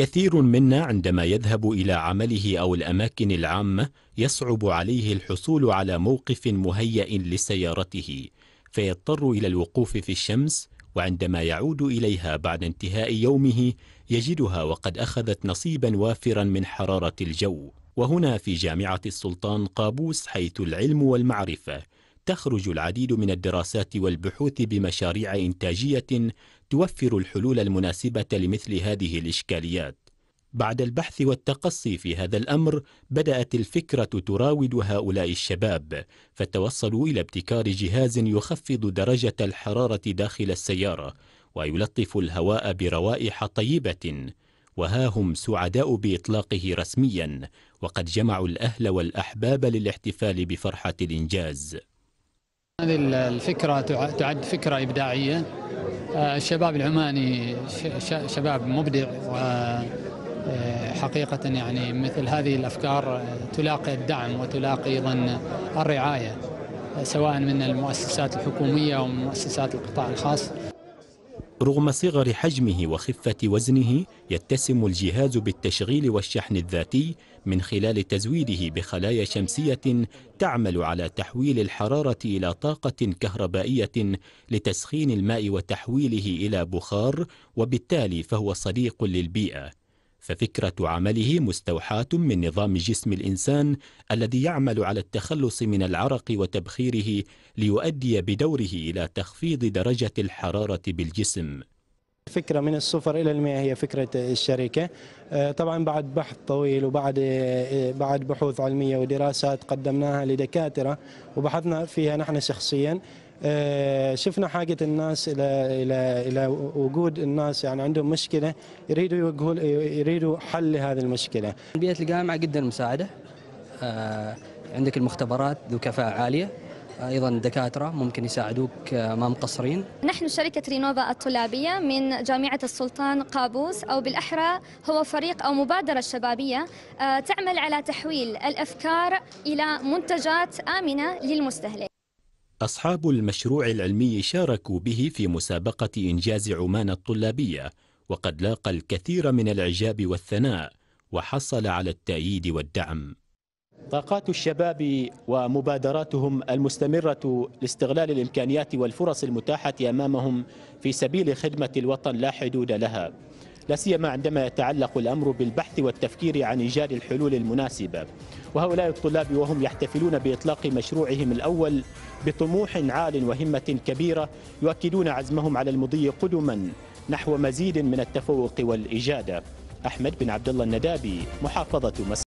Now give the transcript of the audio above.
كثير منا عندما يذهب إلى عمله أو الأماكن العامة يصعب عليه الحصول على موقف مهيأ لسيارته فيضطر إلى الوقوف في الشمس وعندما يعود إليها بعد انتهاء يومه يجدها وقد أخذت نصيبا وافرا من حرارة الجو وهنا في جامعة السلطان قابوس حيث العلم والمعرفة تخرج العديد من الدراسات والبحوث بمشاريع إنتاجية توفر الحلول المناسبة لمثل هذه الإشكاليات بعد البحث والتقصي في هذا الأمر بدأت الفكرة تراود هؤلاء الشباب فتوصلوا إلى ابتكار جهاز يخفض درجة الحرارة داخل السيارة ويلطف الهواء بروائح طيبة وها هم سعداء بإطلاقه رسميا وقد جمعوا الأهل والأحباب للاحتفال بفرحة الإنجاز هذه الفكرة تعد فكرة إبداعية آه، الشباب العماني شباب مبدع وحقيقة آه، يعني مثل هذه الأفكار آه، تلاقي الدعم وتلاقي أيضا الرعاية سواء من المؤسسات الحكومية أو من مؤسسات القطاع الخاص رغم صغر حجمه وخفة وزنه يتسم الجهاز بالتشغيل والشحن الذاتي من خلال تزويده بخلايا شمسية تعمل على تحويل الحرارة إلى طاقة كهربائية لتسخين الماء وتحويله إلى بخار وبالتالي فهو صديق للبيئة ففكرة عمله مستوحاة من نظام جسم الإنسان الذي يعمل على التخلص من العرق وتبخيره ليؤدي بدوره إلى تخفيض درجة الحرارة بالجسم فكرة من الصفر إلى المئة هي فكرة الشركة آه، طبعا بعد بحث طويل وبعد آه، بعد بحوث علمية ودراسات قدمناها لدكاترة وبحثنا فيها نحن شخصيا آه، شفنا حاجه الناس الى الى الى وجود الناس يعني عندهم مشكله يريدوا يقول يريدوا حل لهذه المشكله. بيئه الجامعه جدا مساعده. آه، عندك المختبرات ذو كفاءه عاليه. ايضا دكاتره ممكن يساعدوك آه، ما مقصرين نحن شركه رينوفا الطلابيه من جامعه السلطان قابوس او بالاحرى هو فريق او مبادره شبابيه تعمل على تحويل الافكار الى منتجات امنه للمستهلك أصحاب المشروع العلمي شاركوا به في مسابقة إنجاز عمان الطلابية وقد لاقى الكثير من الإعجاب والثناء وحصل على التأييد والدعم طاقات الشباب ومبادراتهم المستمرة لاستغلال الإمكانيات والفرص المتاحة أمامهم في سبيل خدمة الوطن لا حدود لها لا سيما عندما يتعلق الأمر بالبحث والتفكير عن إيجاد الحلول المناسبة وهؤلاء الطلاب وهم يحتفلون بإطلاق مشروعهم الأول بطموح عال وهمة كبيرة يؤكدون عزمهم على المضي قدما نحو مزيد من التفوق والإجادة أحمد بن عبد الله الندابي محافظة مصر